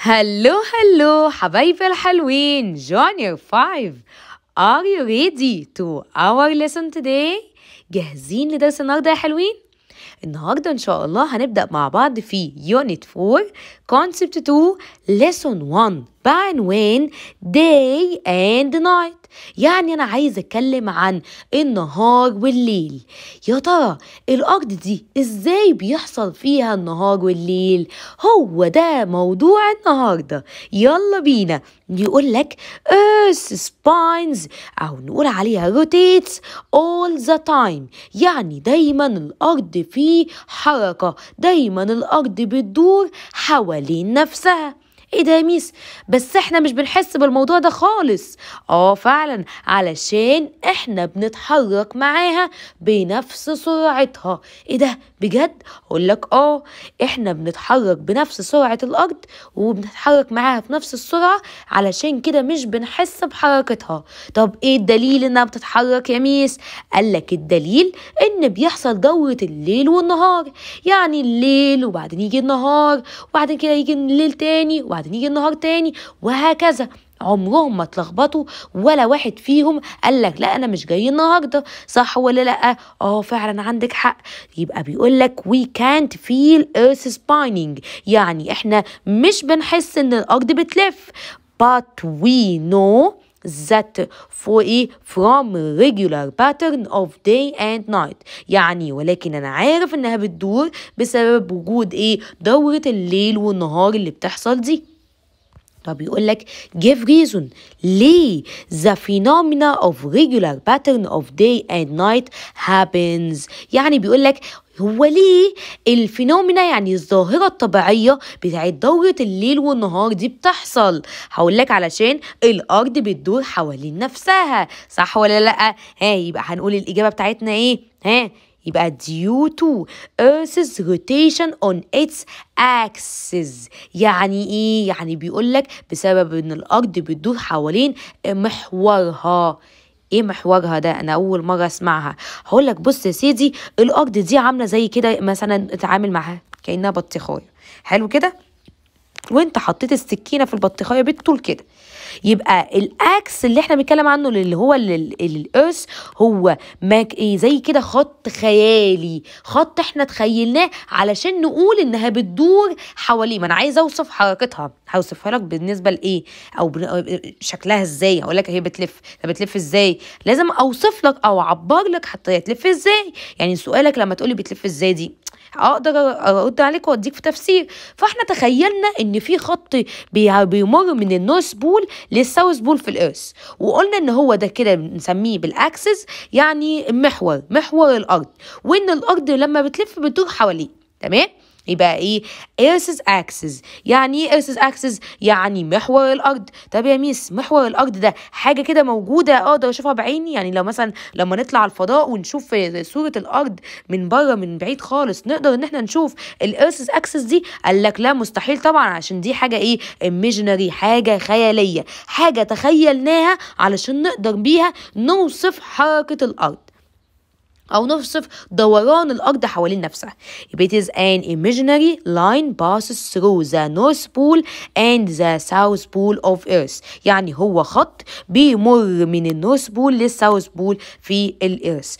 هلو هلو حبايبي الحلوين جونيور 5 Are you ready to our lesson today؟ جاهزين لدرس النهارده يا حلوين؟ النهارده ان شاء الله هنبدا مع بعض في يونت 4 كونسبت 2 ليسون 1 بعنوان day and night يعني أنا عايز أتكلم عن النهار والليل يا ترى الأرض دي إزاي بيحصل فيها النهار والليل هو ده موضوع النهاردة يلا بينا يقول لك Earth spines أو نقول عليها rotates all the time يعني دايما الأرض في حركة دايما الأرض بتدور حوالين نفسها ايه ده يا ميس بس احنا مش بنحس بالموضوع ده خالص اه فعلا علشان احنا بنتحرك معاها بنفس سرعتها ايه ده بجد اقول لك اه احنا بنتحرك بنفس سرعه الارض وبنتحرك معاها في نفس السرعه علشان كده مش بنحس بحركتها طب ايه الدليل انها بتتحرك يا ميس قال لك الدليل ان بيحصل دورة الليل والنهار يعني الليل وبعدين يجي النهار وبعدين كده يجي الليل تاني وبعدين وبعدين يجي النهار تاني وهكذا عمرهم ما اتلخبطوا ولا واحد فيهم قال لك لا انا مش جاي النهارده صح ولا لا اه فعلا عندك حق يبقى بيقول لك وي كانت فيل ايرث spinning يعني احنا مش بنحس ان الارض بتلف but we know that for a from regular pattern of day and night يعني ولكن انا عارف انها بتدور بسبب وجود ايه دوره الليل والنهار اللي بتحصل دي طب يقول لك give reason ليه the phenomena of regular pattern of day and night happens يعني بيقول لك هو ليه الفينومينا يعني الظاهرة الطبيعية بتاعت دورة الليل والنهار دي بتحصل هقول لك علشان الأرض بتدور حوالين نفسها صح ولا لأ؟ ها يبقى هنقول الإجابة بتاعتنا إيه؟ ها يبقى due to Earth's rotation on its axis يعني إيه؟ يعني بيقول لك بسبب إن الأرض بتدور حوالين محورها ايه محورها ده انا اول مره اسمعها هقول لك بص يا سيدي الارض دي عامله زي كده مثلا اتعامل معاها كانها بطيخايه حلو كده وانت حطيت السكينه في البطيخايه بالطول كده يبقى الاكس اللي احنا بنتكلم عنه اللي هو الاس هو ماك ايه زي كده خط خيالي خط احنا تخيلناه علشان نقول انها بتدور حواليه ما انا عايزه اوصف حركتها هوصفها لك بالنسبه لايه او شكلها ازاي اقول لك هي بتلف طب بتلف ازاي لازم اوصف لك او اعبر لك حتى هي تلف ازاي يعني سؤالك لما تقولي بتلف ازاي دي اقدر ارد عليك واديك في تفسير فاحنا تخيلنا ان في خط بيمر من النورث بول للساوث بول في الارث وقلنا ان هو ده كده بنسميه بالاكسس يعني المحور محور الارض وان الارض لما بتلف بتدور حواليه تمام يبقى ايه ايرسس اكسس يعني ايه ايرسس اكسس يعني محور الارض طب يا ميس محور الارض ده حاجه كده موجوده اقدر اشوفها بعيني يعني لو مثلا لما نطلع الفضاء ونشوف صوره الارض من بره من بعيد خالص نقدر ان احنا نشوف الايرسس اكسس دي قال لك لا مستحيل طبعا عشان دي حاجه ايه ايميجينري حاجه خياليه حاجه تخيلناها علشان نقدر بيها نوصف حركه الارض أو نوصف دوران الأرض حوالين نفسها it is an imaginary line passes through the north pole and the south pole of earth يعني هو خط بيمر من النورث بول للساوث بول في الإيرث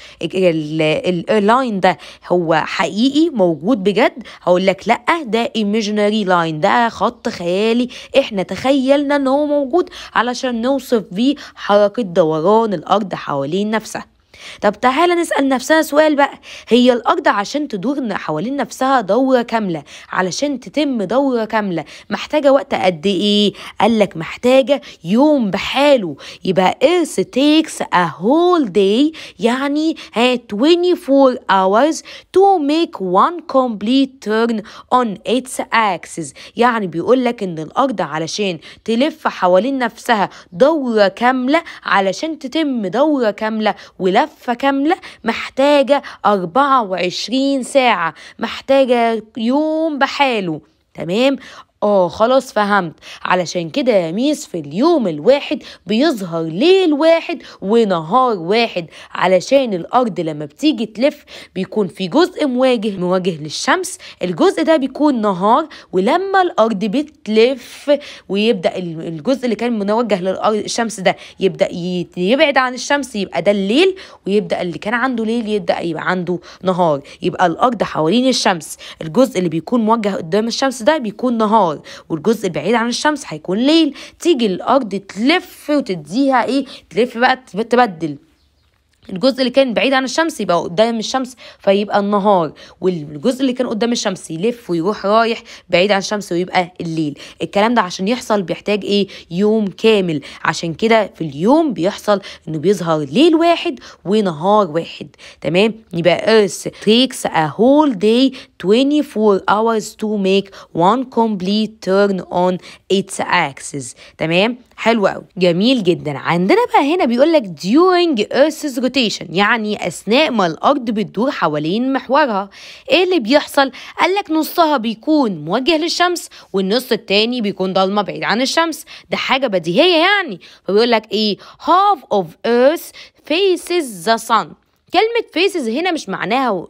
اللاين ده هو حقيقي موجود بجد هقول لك لأ ده imaginary line ده خط خيالي احنا تخيلنا ان هو موجود علشان نوصف بيه حركة دوران الأرض حوالين نفسها طب تعالى نسأل نفسها سؤال بقى هي الأرض عشان تدور حوالين نفسها دورة كاملة علشان تتم دورة كاملة محتاجة وقت قد إيه؟ قالك محتاجة يوم بحاله يبقى Earth takes a whole day يعني 24 hours to make one complete turn on its axis يعني بيقول لك إن الأرض علشان تلف حوالين نفسها دورة كاملة علشان تتم دورة كاملة ولو لفة كاملة محتاجة 24 ساعة محتاجة يوم بحاله تمام اه خلاص فهمت علشان كده يا ميس في اليوم الواحد بيظهر ليل واحد ونهار واحد علشان الارض لما بتيجي تلف بيكون في جزء مواجه مواجه للشمس الجزء ده بيكون نهار ولما الارض بتلف ويبدا الجزء اللي كان موجه للارض الشمس ده يبدا يبعد عن الشمس يبقى ده الليل ويبدا اللي كان عنده ليل يبدا يبقى عنده نهار يبقى الارض حوالين الشمس الجزء اللي بيكون موجه قدام الشمس ده بيكون نهار نهار والجزء البعيد عن الشمس هيكون ليل تيجي الارض تلف وتديها ايه تلف بقى تبدل الجزء اللي كان بعيد عن الشمس يبقى قدام الشمس فيبقى النهار والجزء اللي كان قدام الشمس يلف ويروح رايح بعيد عن الشمس ويبقى الليل الكلام ده عشان يحصل بيحتاج ايه يوم كامل عشان كده في اليوم بيحصل انه بيظهر ليل واحد ونهار واحد تمام يبقى earth takes a whole day 24 hours to make one complete turn on its axis تمام حلو قوي جميل جدا عندنا بقى هنا بيقول لك during earth's rotation يعني اثناء ما الارض بتدور حوالين محورها ايه اللي بيحصل قال لك نصها بيكون موجه للشمس والنص التاني بيكون ضلمه بعيد عن الشمس ده حاجه بديهيه يعني فبيقول لك ايه half of earth faces the sun كلمة فيسز هنا مش معناها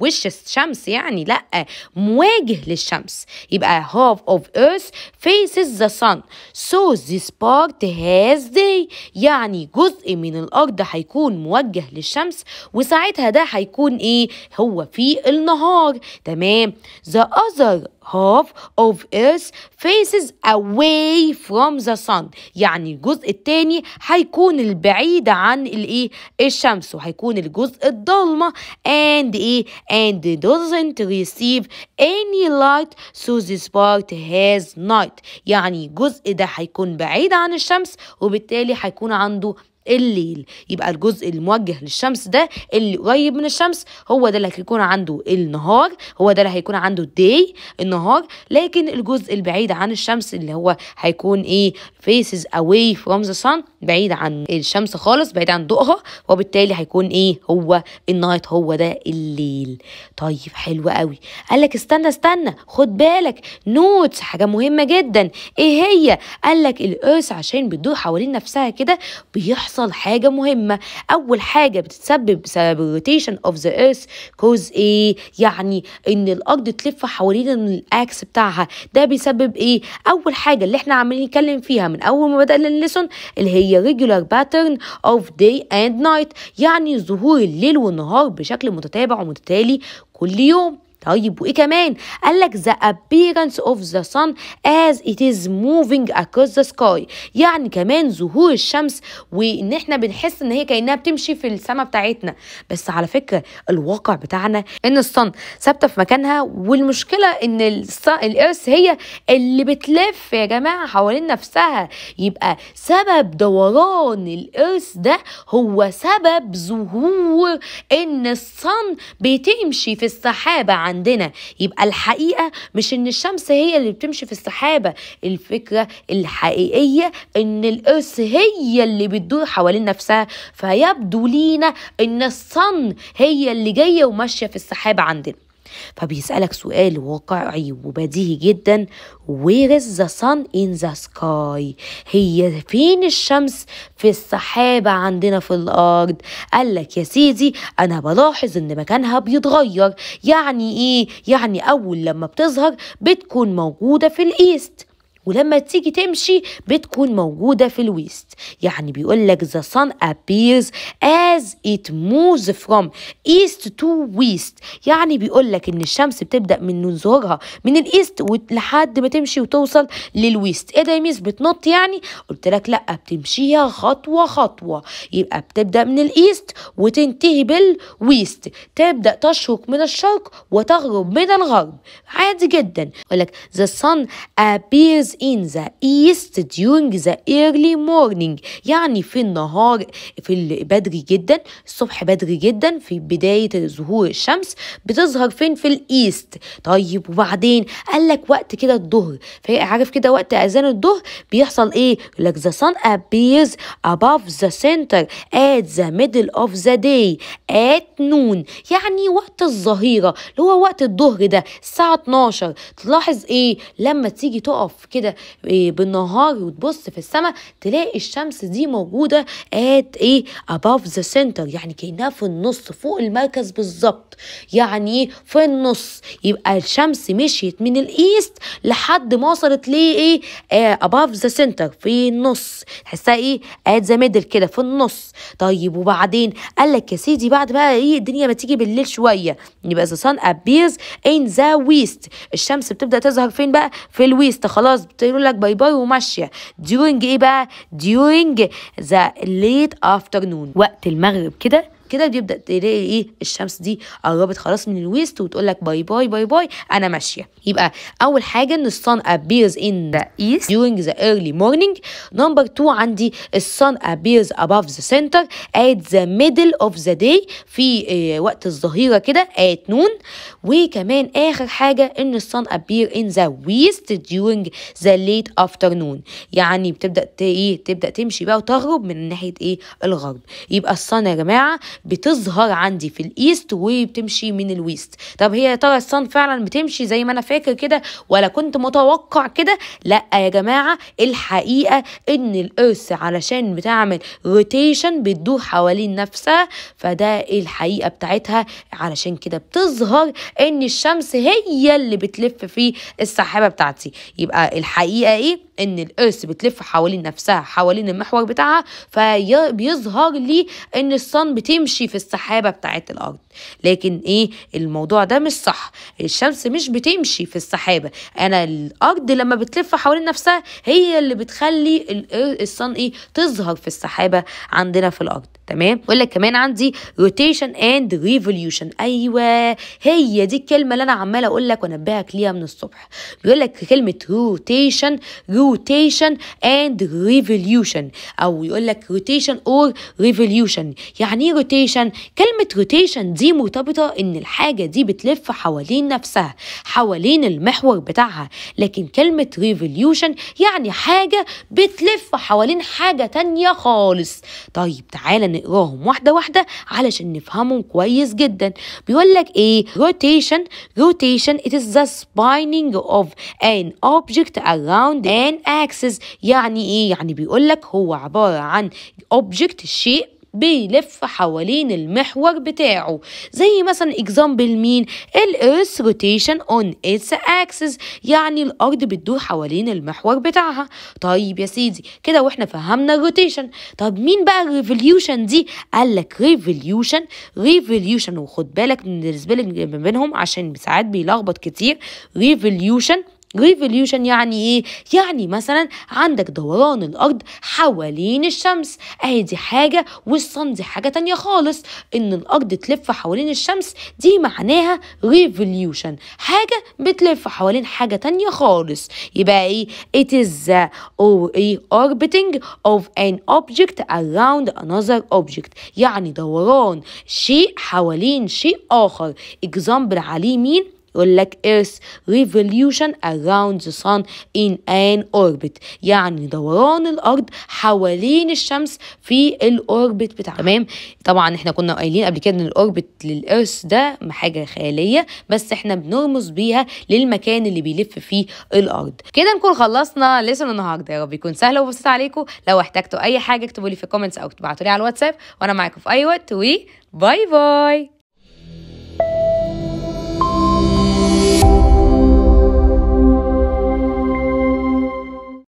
وش الشمس يعني لا مواجه للشمس يبقى half of earth faces the sun so this part has day يعني جزء من الأرض هيكون موجه للشمس وساعتها ده هيكون إيه هو في النهار تمام the other half of earth faces away from the sun يعني الجزء الثاني هيكون البعيد عن الايه الشمس وهيكون الجزء الضلمه and ايه and doesn't receive any light so this part has night يعني الجزء ده هيكون بعيد عن الشمس وبالتالي هيكون عنده الليل يبقى الجزء الموجه للشمس ده اللي قريب من الشمس هو ده اللي هيكون عنده النهار هو ده اللي هيكون عنده الداي النهار لكن الجزء البعيد عن الشمس اللي هو هيكون ايه faces away from the sun بعيد عن الشمس خالص بعيد عن ضوءها وبالتالي هيكون ايه هو النايت هو ده الليل طيب حلو قوي قال لك استنى استنى خد بالك نوتس حاجه مهمه جدا ايه هي قال لك الارث عشان بتدور حوالين نفسها كده بيحصل حاجه مهمه اول حاجه بتتسبب بسبب الروتيشن اوف ذا ايرث كوز ايه يعني ان الارض تلف حوالين الاكس بتاعها ده بيسبب ايه اول حاجه اللي احنا عمالين نتكلم فيها من اول ما بدانا الليسون اللي هي هي regular pattern of day and night يعني ظهور الليل والنهار بشكل متتابع ومتتالي كل يوم طيب وايه كمان قال لك the appearance of the sun as it is moving across the sky يعني كمان ظهور الشمس وان احنا بنحس ان هي كانها بتمشي في السماء بتاعتنا بس على فكره الواقع بتاعنا ان الصن ثابته في مكانها والمشكله ان الارث هي اللي بتلف يا جماعه حوالين نفسها يبقى سبب دوران الارث ده هو سبب ظهور ان الصن بتمشي في السحابه عندنا يبقى الحقيقه مش ان الشمس هي اللي بتمشي في السحابه الفكره الحقيقيه ان الارث هي اللي بتدور حوالين نفسها فيبدو لينا ان الصن هي اللي جايه وماشيه في السحابه عندنا فبيسألك سؤال واقعي وبديهي جدا Where is the sun in the sky هي فين الشمس في السحابة عندنا في الأرض قال لك يا سيدي أنا بلاحظ إن مكانها بيتغير يعني إيه يعني أول لما بتظهر بتكون موجودة في الإيست ولما تيجي تمشي بتكون موجودة في الويست يعني بيقول لك the sun appears as it moves from east to west يعني بيقول لك ان الشمس بتبدأ من ظهورها من الايست لحد ما تمشي وتوصل للويست ايه ده يا ميس بتنط يعني قلت لك لا بتمشيها خطوة خطوة يبقى بتبدأ من الايست وتنتهي بالويست تبدأ تشرق من الشرق وتغرب من الغرب عادي جدا يقول لك the sun appears in the east during the early morning يعني في النهار في بدري جدا الصبح بدري جدا في بداية ظهور الشمس بتظهر فين في الايست طيب وبعدين قال لك وقت كده الظهر عارف كده وقت اذان الظهر بيحصل ايه يقول لك the sun appears above the center at the middle of the day at noon يعني وقت الظهيرة اللي هو وقت الظهر ده الساعة 12 تلاحظ ايه لما تيجي تقف كده كده آه، بالنهار وتبص في السماء تلاقي الشمس دي موجوده ات ايه اباف ذا سنتر يعني كانها في النص فوق المركز بالظبط يعني إيه؟ في النص يبقى الشمس مشيت من الايست لحد ما وصلت ليه ايه آه، above ذا سنتر في النص تحسها ايه ات ذا ميدل كده في النص طيب وبعدين قال لك يا سيدي بعد بقى ايه الدنيا ما تيجي بالليل شويه يبقى ذا sun appears in the west الشمس بتبدا تظهر فين بقى في الويست خلاص بتقول لك باي باي وماشيه during ايه بقى during the late afternoon وقت المغرب كده كده بيبدا تلاقي ايه الشمس دي قربت خلاص من الويست وتقول لك باي باي باي باي انا ماشيه يبقى اول حاجه ان الصن appears in the east during the early morning نمبر 2 عندي الصن appears above the center at the middle of the day في إيه وقت الظهيره كده at noon وكمان اخر حاجه ان الصن appear in the west during the late afternoon يعني بتبدا ايه تبدا تمشي بقى وتغرب من ناحيه ايه الغرب يبقى الصن يا جماعه بتظهر عندي في الايست وبتمشي من الويست طب هي يا ترى الصن فعلا بتمشي زي ما انا فاكر كده ولا كنت متوقع كده لا يا جماعه الحقيقه ان الارث علشان بتعمل روتيشن بتدور حوالين نفسها فده الحقيقه بتاعتها علشان كده بتظهر ان الشمس هي اللي بتلف في السحابه بتاعتي يبقى الحقيقه ايه ان الارث بتلف حوالين نفسها حوالين المحور بتاعها فبيظهر لي ان الصن بتمشي في السحابه بتاعه الارض لكن ايه الموضوع ده مش صح الشمس مش بتمشي في السحابه انا الارض لما بتلف حوالين نفسها هي اللي بتخلي الصن ايه تظهر في السحابه عندنا في الارض تمام ولا كمان عندي روتيشن اند ريفوليوشن ايوه هي دي الكلمه اللي انا عماله اقول لك وانبهك ليها من الصبح بيقول لك كلمه روتيشن رو rotation and revolution أو يقول لك rotation or revolution يعني ايه روتيشن كلمة rotation دي مرتبطة إن الحاجة دي بتلف حوالين نفسها حوالين المحور بتاعها لكن كلمة revolution يعني حاجة بتلف حوالين حاجة تانية خالص طيب تعالى نقراهم واحدة واحدة علشان نفهمهم كويس جدا بيقول لك ايه rotation rotation it is the spinning of an object around an ان اكسس يعني ايه يعني بيقول لك هو عباره عن اوبجكت الشيء بيلف حوالين المحور بتاعه زي مثلا اكزامبل مين الارث روتيشن اون اتس اكسس يعني الارض بتدور حوالين المحور بتاعها طيب يا سيدي كده واحنا فهمنا الروتيشن طب مين بقى الريفوليوشن دي قال لك ريفوليوشن ريفوليوشن وخد بالك من السبيلنج ما بينهم عشان ساعات بيلخبط كتير ريفوليوشن ريفوليوشن يعني ايه يعني مثلا عندك دوران الارض حوالين الشمس اهي دي حاجه والصن دي حاجه تانية خالص ان الارض تلف حوالين الشمس دي معناها ريفوليوشن حاجه بتلف حوالين حاجه تانية خالص يبقى ايه it is the orbiting of an object around another object يعني دوران شيء حوالين شيء اخر اكزامبل عليه مين يقول لك Earth revolution around the sun in an orbit يعني دوران الأرض حوالين الشمس في الأوربت بتاعها تمام طبعا احنا كنا قايلين قبل كده ان الأوربت للإيرث ده حاجة خيالية بس احنا بنرمز بيها للمكان اللي بيلف فيه الأرض كده نكون خلصنا لسن النهارده يا رب يكون سهل وبسيط عليكم لو احتجتوا أي حاجة اكتبوا لي في الكومنتس أو تبعتوا لي على الواتساب وأنا معاكم في أي وقت وباي باي